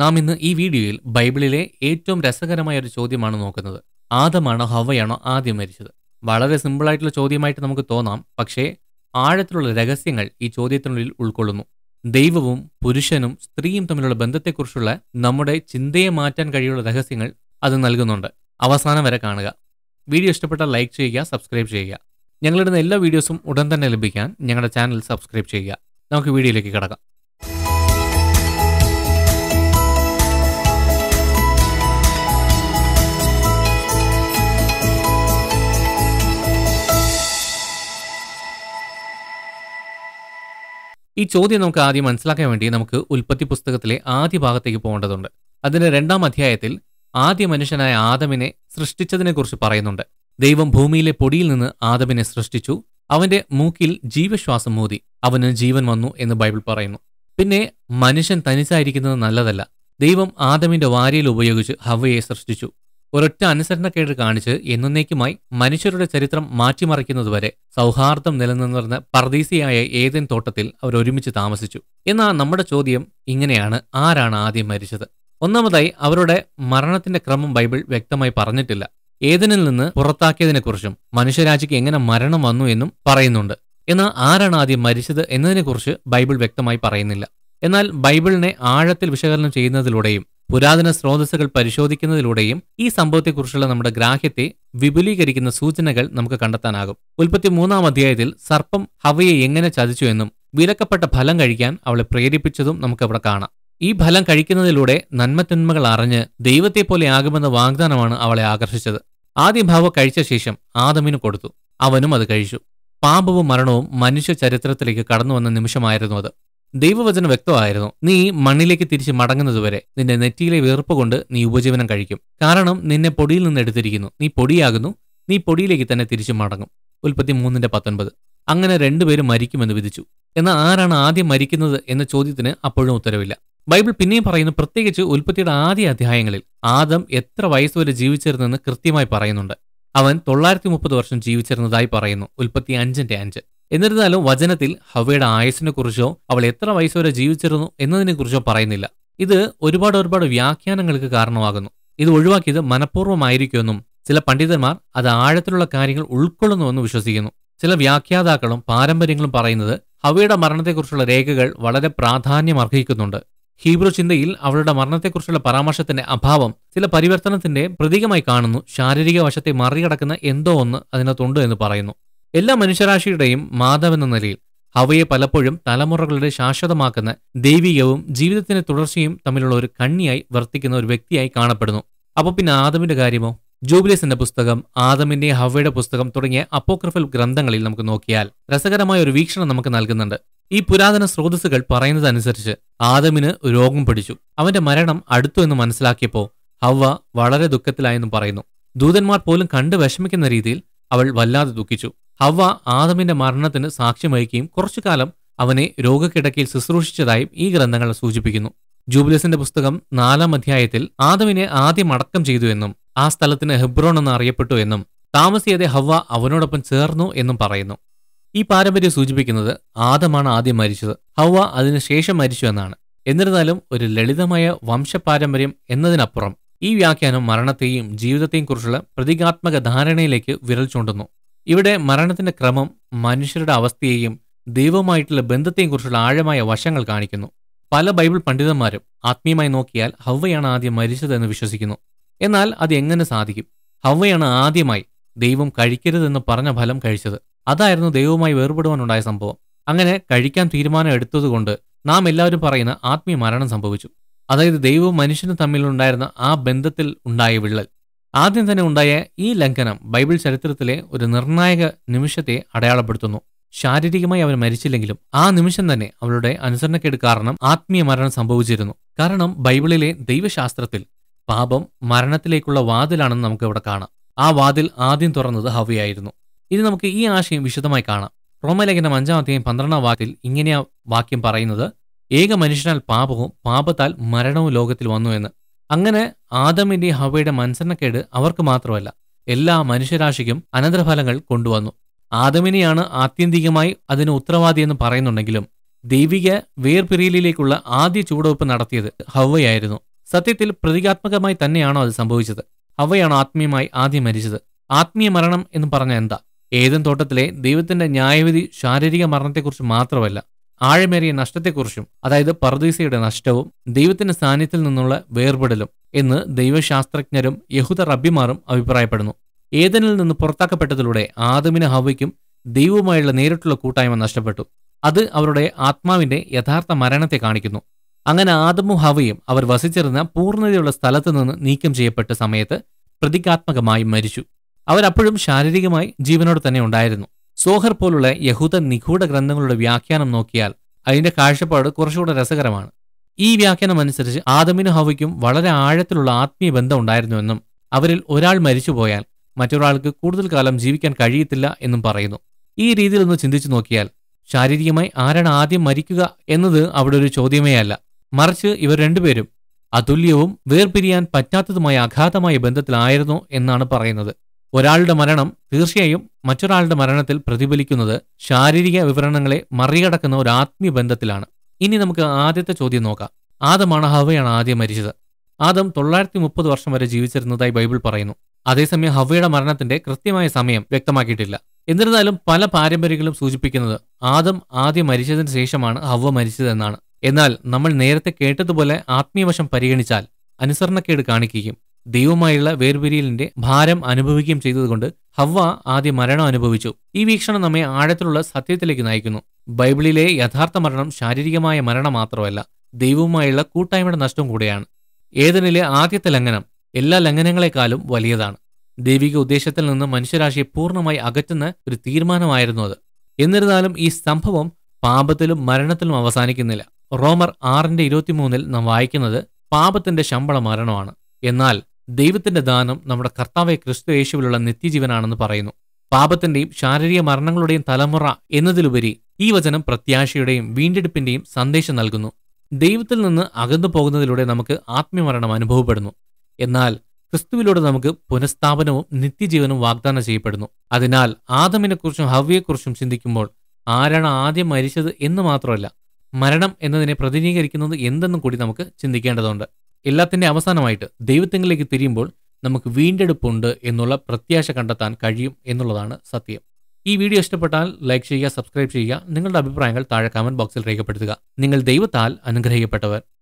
നാം ഇന്ന് ഈ വീഡിയോയിൽ ബൈബിളിലെ ഏറ്റവും രസകരമായ ഒരു ചോദ്യമാണ് നോക്കുന്നത് ആദമാണോ ഹവയാണോ ആദ്യം മരിച്ചത് വളരെ സിമ്പിളായിട്ടുള്ള ചോദ്യമായിട്ട് നമുക്ക് തോന്നാം പക്ഷേ ആഴത്തിലുള്ള രഹസ്യങ്ങൾ ഈ ചോദ്യത്തിനുള്ളിൽ ഉൾക്കൊള്ളുന്നു ദൈവവും പുരുഷനും സ്ത്രീയും തമ്മിലുള്ള ബന്ധത്തെക്കുറിച്ചുള്ള നമ്മുടെ ചിന്തയെ മാറ്റാൻ കഴിയുള്ള രഹസ്യങ്ങൾ അത് നൽകുന്നുണ്ട് അവസാനം വരെ കാണുക വീഡിയോ ഇഷ്ടപ്പെട്ടാൽ ലൈക്ക് ചെയ്യുക സബ്സ്ക്രൈബ് ചെയ്യുക ഞങ്ങളിടുന്ന എല്ലാ വീഡിയോസും ഉടൻ തന്നെ ലഭിക്കാൻ ഞങ്ങളുടെ ചാനൽ സബ്സ്ക്രൈബ് ചെയ്യുക നമുക്ക് വീഡിയോയിലേക്ക് കിടക്കാം ഈ ചോദ്യം നമുക്ക് ആദ്യം മനസ്സിലാക്കാൻ വേണ്ടി നമുക്ക് ഉൽപ്പത്തി പുസ്തകത്തിലെ ആദ്യ ഭാഗത്തേക്ക് പോകേണ്ടതുണ്ട് അതിന്റെ രണ്ടാം അധ്യായത്തിൽ ആദ്യ മനുഷ്യനായ ആദമിനെ സൃഷ്ടിച്ചതിനെക്കുറിച്ച് പറയുന്നുണ്ട് ദൈവം ഭൂമിയിലെ പൊടിയിൽ നിന്ന് ആദമിനെ സൃഷ്ടിച്ചു അവന്റെ മൂക്കിൽ ജീവശ്വാസം മൂതി അവന് ജീവൻ വന്നു എന്ന് ബൈബിൾ പറയുന്നു പിന്നെ മനുഷ്യൻ തനിച്ചായിരിക്കുന്നത് നല്ലതല്ല ദൈവം ആദമിന്റെ വാരിയിൽ ഉപയോഗിച്ച് ഹവയെ സൃഷ്ടിച്ചു ഒരൊറ്റ അനുസരണക്കേട് കാണിച്ച് എന്നേക്കുമായി മനുഷ്യരുടെ ചരിത്രം മാറ്റിമറിക്കുന്നതുവരെ സൗഹാർദ്ദം നിലനിന്നിരുന്ന പർദീസിയായ ഏതൻ തോട്ടത്തിൽ അവർ ഒരുമിച്ച് താമസിച്ചു എന്നാൽ നമ്മുടെ ചോദ്യം ഇങ്ങനെയാണ് ആരാണ് ആദ്യം മരിച്ചത് ഒന്നാമതായി അവരുടെ മരണത്തിന്റെ ക്രമം ബൈബിൾ വ്യക്തമായി പറഞ്ഞിട്ടില്ല ഏതനിൽ നിന്ന് പുറത്താക്കിയതിനെക്കുറിച്ചും മനുഷ്യരാജിക്ക് എങ്ങനെ മരണം വന്നു എന്നും പറയുന്നുണ്ട് എന്നാൽ ആരാണ് ആദ്യം മരിച്ചത് എന്നതിനെക്കുറിച്ച് ബൈബിൾ വ്യക്തമായി പറയുന്നില്ല എന്നാൽ ബൈബിളിനെ ആഴത്തിൽ വിശകലനം ചെയ്യുന്നതിലൂടെയും പുരാതന സ്രോതസ്സുകൾ പരിശോധിക്കുന്നതിലൂടെയും ഈ സംഭവത്തെക്കുറിച്ചുള്ള നമ്മുടെ ഗ്രാഹ്യത്തെ വിപുലീകരിക്കുന്ന സൂചനകൾ നമുക്ക് കണ്ടെത്താനാകും ഉൽപ്പത്തി മൂന്നാം അധ്യായത്തിൽ സർപ്പം ഹവയെ എങ്ങനെ ചതിച്ചു എന്നും വിലക്കപ്പെട്ട ഫലം കഴിക്കാൻ അവളെ പ്രേരിപ്പിച്ചതും നമുക്കവിടെ കാണാം ഈ ഫലം കഴിക്കുന്നതിലൂടെ നന്മത്തിന്മകൾ അറിഞ്ഞ് ആകുമെന്ന വാഗ്ദാനമാണ് അവളെ ആകർഷിച്ചത് ആദ്യ ഭാവ കഴിച്ച ശേഷം ആദമിന് കൊടുത്തു അവനും അത് കഴിച്ചു പാപവും മരണവും മനുഷ്യ ചരിത്രത്തിലേക്ക് കടന്നു വന്ന നിമിഷമായിരുന്നു അത് ദൈവവചനം വ്യക്തമായിരുന്നു നീ മണ്ണിലേക്ക് തിരിച്ച് മടങ്ങുന്നതുവരെ നിന്റെ നെറ്റിയിലെ വീർപ്പ് കൊണ്ട് നീ ഉപജീവനം കഴിക്കും കാരണം നിന്നെ പൊടിയിൽ നിന്ന് എടുത്തിരിക്കുന്നു നീ പൊടിയാകുന്നു നീ പൊടിയിലേക്ക് തന്നെ തിരിച്ചു മടങ്ങും ഉൽപ്പത്തി മൂന്നിന്റെ പത്തൊൻപത് അങ്ങനെ രണ്ടുപേരും മരിക്കുമെന്ന് വിധിച്ചു എന്നാൽ ആരാണ് ആദ്യം മരിക്കുന്നത് എന്ന ചോദ്യത്തിന് അപ്പോഴും ഉത്തരവില്ല ബൈബിൾ പിന്നെയും പറയുന്നു പ്രത്യേകിച്ച് ഉൽപ്പത്തിയുടെ ആദ്യ അധ്യായങ്ങളിൽ ആദം എത്ര വയസ്സുവരെ ജീവിച്ചിരുന്നെന്ന് കൃത്യമായി പറയുന്നുണ്ട് അവൻ തൊള്ളായിരത്തി മുപ്പത് വർഷം ജീവിച്ചിരുന്നതായി പറയുന്നു ഉൽപ്പത്തി അഞ്ചിന്റെ അഞ്ച് എന്നിരുന്നാലും വചനത്തിൽ ഹവയുടെ ആയുസിനെക്കുറിച്ചോ അവൾ എത്ര വയസ്സുവരെ ജീവിച്ചിരുന്നു എന്നതിനെക്കുറിച്ചോ പറയുന്നില്ല ഇത് ഒരുപാട് ഒരുപാട് വ്യാഖ്യാനങ്ങൾക്ക് കാരണമാകുന്നു ഇത് ഒഴിവാക്കിയത് മനഃപൂർവ്വമായിരിക്കുമെന്നും ചില പണ്ഡിതന്മാർ അത് ആഴത്തിലുള്ള കാര്യങ്ങൾ ഉൾക്കൊള്ളുന്നുവെന്ന് വിശ്വസിക്കുന്നു ചില വ്യാഖ്യാതാക്കളും പാരമ്പര്യങ്ങളും പറയുന്നത് ഹവയുടെ മരണത്തെക്കുറിച്ചുള്ള രേഖകൾ വളരെ പ്രാധാന്യം അർഹിക്കുന്നുണ്ട് ഹീബ്രു ചിന്തയിൽ അവളുടെ മരണത്തെക്കുറിച്ചുള്ള പരാമർശത്തിന്റെ അഭാവം ചില പരിവർത്തനത്തിന്റെ പ്രതീകമായി കാണുന്നു ശാരീരിക വശത്തെ മറികടക്കുന്ന എന്തോ ഒന്ന് അതിനകത്തുണ്ട് എന്ന് പറയുന്നു എല്ലാ മനുഷ്യരാശിയുടെയും മാതാവെന്ന നിലയിൽ അവയെ പലപ്പോഴും തലമുറകളുടെ ശാശ്വതമാക്കുന്ന ദൈവികവും ജീവിതത്തിന്റെ തുടർച്ചയും തമ്മിലുള്ള ഒരു കണ്ണിയായി വർത്തിക്കുന്ന ഒരു വ്യക്തിയായി കാണപ്പെടുന്നു അപ്പോൾ പിന്നെ ആദമിന്റെ കാര്യമോ ജൂബിലേസിന്റെ പുസ്തകം ആദമിന്റെ ഹവയുടെ പുസ്തകം തുടങ്ങിയ അപ്പോക്രഫൽ ഗ്രന്ഥങ്ങളിൽ നമുക്ക് നോക്കിയാൽ രസകരമായ ഒരു വീക്ഷണം നമുക്ക് നൽകുന്നുണ്ട് ഈ പുരാതന സ്രോതസ്സുകൾ പറയുന്നതനുസരിച്ച് ആദമിന് രോഗം പിടിച്ചു അവന്റെ മരണം അടുത്തു എന്ന് മനസ്സിലാക്കിയപ്പോൾ ഹവ വളരെ ദുഃഖത്തിലായെന്നും പറയുന്നു ദൂതന്മാർ പോലും കണ്ട് വിഷമിക്കുന്ന രീതിയിൽ അവൾ വല്ലാതെ ദുഃഖിച്ചു ഹവ ആദമിന്റെ മരണത്തിന് സാക്ഷ്യം വഹിക്കുകയും കുറച്ചു കാലം അവനെ രോഗക്കിടക്കിൽ ശുശ്രൂഷിച്ചതായും ഈ ഗ്രന്ഥങ്ങൾ സൂചിപ്പിക്കുന്നു ജൂബിലസിന്റെ പുസ്തകം നാലാം അധ്യായത്തിൽ ആദമിനെ ആദ്യം അടക്കം ചെയ്തു എന്നും ആ സ്ഥലത്തിന് ഹെബ്രോൺ എന്ന് അറിയപ്പെട്ടു എന്നും താമസിയതെ ഹവ അവനോടൊപ്പം ചേർന്നു എന്നും പറയുന്നു ഈ പാരമ്പര്യം സൂചിപ്പിക്കുന്നത് ആദമാണ് ആദ്യം മരിച്ചത് ഹവ അതിനുശേഷം മരിച്ചു എന്നാണ് എന്നിരുന്നാലും ഒരു ലളിതമായ വംശപാരമ്പര്യം എന്നതിനപ്പുറം ഈ വ്യാഖ്യാനം മരണത്തെയും ജീവിതത്തെയും കുറിച്ചുള്ള പ്രതീകാത്മക ധാരണയിലേക്ക് വിരൽ ചൂണ്ടുന്നു ഇവിടെ മരണത്തിന്റെ ക്രമം മനുഷ്യരുടെ അവസ്ഥയെയും ദൈവവുമായിട്ടുള്ള ബന്ധത്തെയും കുറിച്ചുള്ള ആഴമായ വശങ്ങൾ കാണിക്കുന്നു പല ബൈബിൾ പണ്ഡിതന്മാരും ആത്മീയമായി നോക്കിയാൽ ഹവ്വയാണ് ആദ്യം മരിച്ചതെന്ന് വിശ്വസിക്കുന്നു എന്നാൽ അത് എങ്ങനെ സാധിക്കും ഹവ്വയാണ് ആദ്യമായി ദൈവം കഴിക്കരുതെന്ന് പറഞ്ഞ ഫലം കഴിച്ചത് അതായിരുന്നു ദൈവവുമായി വേർപെടുവാനുണ്ടായ സംഭവം അങ്ങനെ കഴിക്കാൻ തീരുമാനം എടുത്തതുകൊണ്ട് നാം എല്ലാവരും പറയുന്ന ആത്മീയ മരണം സംഭവിച്ചു അതായത് ദൈവവും മനുഷ്യനും തമ്മിലുണ്ടായിരുന്ന ആ ബന്ധത്തിൽ ഉണ്ടായ വിള്ളൽ ആദ്യം തന്നെ ഉണ്ടായ ഈ ലംഘനം ബൈബിൾ ചരിത്രത്തിലെ ഒരു നിർണായക നിമിഷത്തെ അടയാളപ്പെടുത്തുന്നു ശാരീരികമായി അവൻ മരിച്ചില്ലെങ്കിലും ആ നിമിഷം തന്നെ അവളുടെ അനുസരണക്കേട് കാരണം ആത്മീയ മരണം സംഭവിച്ചിരുന്നു കാരണം ബൈബിളിലെ ദൈവശാസ്ത്രത്തിൽ പാപം മരണത്തിലേക്കുള്ള വാതിലാണെന്ന് നമുക്ക് ഇവിടെ കാണാം ആ വാതിൽ ആദ്യം തുറന്നത് ഹവയായിരുന്നു ഇനി നമുക്ക് ഈ ആശയം വിശദമായി കാണാം റോമലേഖനം അഞ്ചാം അധ്യായം പന്ത്രണ്ടാം വാക്കിൽ ഇങ്ങനെയാ വാക്യം പറയുന്നത് ഏക മനുഷ്യനാൽ പാപവും പാപത്താൽ മരണവും ലോകത്തിൽ വന്നു എന്ന് അങ്ങനെ ആദമിന്റെ ഹവയുടെ മനസ്സിനക്കേട് അവർക്ക് മാത്രമല്ല എല്ലാ മനുഷ്യരാശിക്കും അനന്തരഫലങ്ങൾ കൊണ്ടുവന്നു ആദമിനെയാണ് ആത്യന്തികമായി അതിന് ഉത്തരവാദിയെന്ന് പറയുന്നുണ്ടെങ്കിലും ദൈവിക വേർപിരിയലിലേക്കുള്ള ആദ്യ ചൂടുവെപ്പ് നടത്തിയത് ഹവയായിരുന്നു സത്യത്തിൽ പ്രതീകാത്മകമായി തന്നെയാണോ അത് സംഭവിച്ചത് ഹവയാണ് ആത്മീയമായി ആദ്യം മരിച്ചത് ആത്മീയ മരണം എന്ന് പറഞ്ഞ എന്താ ഏതൻ തോട്ടത്തിലെ ദൈവത്തിന്റെ ന്യായവിധി ശാരീരിക മരണത്തെക്കുറിച്ച് മാത്രമല്ല ആഴമേറിയ നഷ്ടത്തെക്കുറിച്ചും അതായത് പർദീസയുടെ നഷ്ടവും ദൈവത്തിന്റെ സാന്നിധ്യത്തിൽ നിന്നുള്ള വേർപെടലും എന്ന് ദൈവശാസ്ത്രജ്ഞരും യഹൂദ റബ്ബിമാറും അഭിപ്രായപ്പെടുന്നു ഏതനിൽ നിന്ന് പുറത്താക്കപ്പെട്ടതിലൂടെ ആദമിന് ഹവയ്ക്കും ദൈവവുമായുള്ള നേരിട്ടുള്ള കൂട്ടായ്മ നഷ്ടപ്പെട്ടു അത് അവരുടെ ആത്മാവിന്റെ യഥാർത്ഥ മരണത്തെ കാണിക്കുന്നു അങ്ങനെ ആദമും ഹവയും അവർ വസിച്ചിരുന്ന പൂർണ്ണതയുള്ള സ്ഥലത്ത് നിന്ന് നീക്കം ചെയ്യപ്പെട്ട സമയത്ത് പ്രതീകാത്മകമായി മരിച്ചു അവരപ്പോഴും ശാരീരികമായി ജീവനോട് തന്നെ ഉണ്ടായിരുന്നു സോഹർ പോലുള്ള യഹൂദ നിഗൂഢ ഗ്രന്ഥങ്ങളുടെ വ്യാഖ്യാനം നോക്കിയാൽ അതിന്റെ കാഴ്ചപ്പാട് കുറച്ചുകൂടെ രസകരമാണ് ഈ വ്യാഖ്യാനം അനുസരിച്ച് ആദമിനും ഹവയ്ക്കും വളരെ ആഴത്തിലുള്ള ആത്മീയ ബന്ധം ഉണ്ടായിരുന്നുവെന്നും അവരിൽ ഒരാൾ മരിച്ചുപോയാൽ മറ്റൊരാൾക്ക് കൂടുതൽ കാലം ജീവിക്കാൻ കഴിയത്തില്ല എന്നും പറയുന്നു ഈ രീതിയിൽ ഒന്ന് ചിന്തിച്ചു നോക്കിയാൽ ശാരീരികമായി ആരാണ് ആദ്യം മരിക്കുക എന്നത് അവിടെ ഒരു ചോദ്യമേ അല്ല മറിച്ച് ഇവർ രണ്ടുപേരും അതുല്യവും വേർപിരിയാൻ പറ്റാത്തതുമായ അഘാതമായ ബന്ധത്തിലായിരുന്നു എന്നാണ് പറയുന്നത് ഒരാളുടെ മരണം തീർച്ചയായും മറ്റൊരാളുടെ മരണത്തിൽ പ്രതിഫലിക്കുന്നത് ശാരീരിക വിവരണങ്ങളെ മറികടക്കുന്ന ഒരു ആത്മീയ ബന്ധത്തിലാണ് ഇനി നമുക്ക് ആദ്യത്തെ ചോദ്യം നോക്കാം ആദമാണ് ഹവയാണ് ആദ്യം മരിച്ചത് ആദം തൊള്ളായിരത്തി മുപ്പത് വർഷം വരെ ജീവിച്ചിരുന്നതായി ബൈബിൾ പറയുന്നു അതേസമയം ഹവയുടെ മരണത്തിന്റെ കൃത്യമായ സമയം വ്യക്തമാക്കിയിട്ടില്ല എന്നിരുന്നാലും പല പാരമ്പര്യങ്ങളും സൂചിപ്പിക്കുന്നത് ആദം ആദ്യം മരിച്ചതിന് ശേഷമാണ് ഹവ മരിച്ചതെന്നാണ് എന്നാൽ നമ്മൾ നേരത്തെ കേട്ടതുപോലെ ആത്മീയവശം പരിഗണിച്ചാൽ അനുസരണക്കേട് കാണിക്കുകയും ദൈവമായുള്ള വേർപിരിയലിന്റെ ഭാരം അനുഭവിക്കുകയും ചെയ്തതുകൊണ്ട് ഹവ്വ ആദ്യ മരണം അനുഭവിച്ചു ഈ വീക്ഷണം നമ്മെ ആഴത്തിലുള്ള സത്യത്തിലേക്ക് നയിക്കുന്നു ബൈബിളിലെ യഥാർത്ഥ മരണം ശാരീരികമായ മരണം മാത്രമല്ല ദൈവവുമായുള്ള കൂട്ടായ്മയുടെ നഷ്ടം കൂടിയാണ് ഏതനിലെ ആദ്യത്തെ ലംഘനം എല്ലാ ലംഘനങ്ങളെക്കാളും വലിയതാണ് ദൈവിക ഉദ്ദേശത്തിൽ നിന്ന് മനുഷ്യരാശിയെ പൂർണ്ണമായി അകറ്റുന്ന ഒരു തീരുമാനമായിരുന്നു അത് എന്നിരുന്നാലും ഈ സംഭവം പാപത്തിലും മരണത്തിലും അവസാനിക്കുന്നില്ല റോമർ ആറിന്റെ ഇരുപത്തിമൂന്നിൽ നാം വായിക്കുന്നത് പാപത്തിന്റെ ശമ്പള മരണമാണ് എന്നാൽ ദൈവത്തിന്റെ ദാനം നമ്മുടെ കർത്താവെ ക്രിസ്തു യേശുവിലുള്ള നിത്യജീവനാണെന്ന് പറയുന്നു പാപത്തിന്റെയും ശാരീരിക മരണങ്ങളുടെയും തലമുറ എന്നതിലുപരി ഈ വചനം പ്രത്യാശയുടെയും വീണ്ടെടുപ്പിന്റെയും സന്ദേശം നൽകുന്നു ദൈവത്തിൽ നിന്ന് അകന്നു പോകുന്നതിലൂടെ നമുക്ക് ആത്മീയമരണം അനുഭവപ്പെടുന്നു എന്നാൽ ക്രിസ്തുവിലൂടെ നമുക്ക് പുനഃസ്ഥാപനവും നിത്യജീവനും വാഗ്ദാനം ചെയ്യപ്പെടുന്നു അതിനാൽ ആദമിനെക്കുറിച്ചും ഹവ്യയെക്കുറിച്ചും ചിന്തിക്കുമ്പോൾ ആരാണ് ആദ്യം മരിച്ചത് എന്ന് മാത്രമല്ല മരണം എന്നതിനെ പ്രതിനിധീകരിക്കുന്നത് എന്തെന്നും കൂടി നമുക്ക് ചിന്തിക്കേണ്ടതുണ്ട് എല്ലാത്തിൻ്റെ അവസാനമായിട്ട് ദൈവത്തിങ്കിലേക്ക് തിരിയുമ്പോൾ നമുക്ക് വീണ്ടെടുപ്പുണ്ട് എന്നുള്ള പ്രത്യാശ കണ്ടെത്താൻ കഴിയും എന്നുള്ളതാണ് സത്യം ഈ വീഡിയോ ഇഷ്ടപ്പെട്ടാൽ ലൈക്ക് ചെയ്യുക സബ്സ്ക്രൈബ് ചെയ്യുക നിങ്ങളുടെ അഭിപ്രായങ്ങൾ താഴെ കമന്റ് ബോക്സിൽ രേഖപ്പെടുത്തുക നിങ്ങൾ ദൈവത്താൽ അനുഗ്രഹിക്കപ്പെട്ടവർ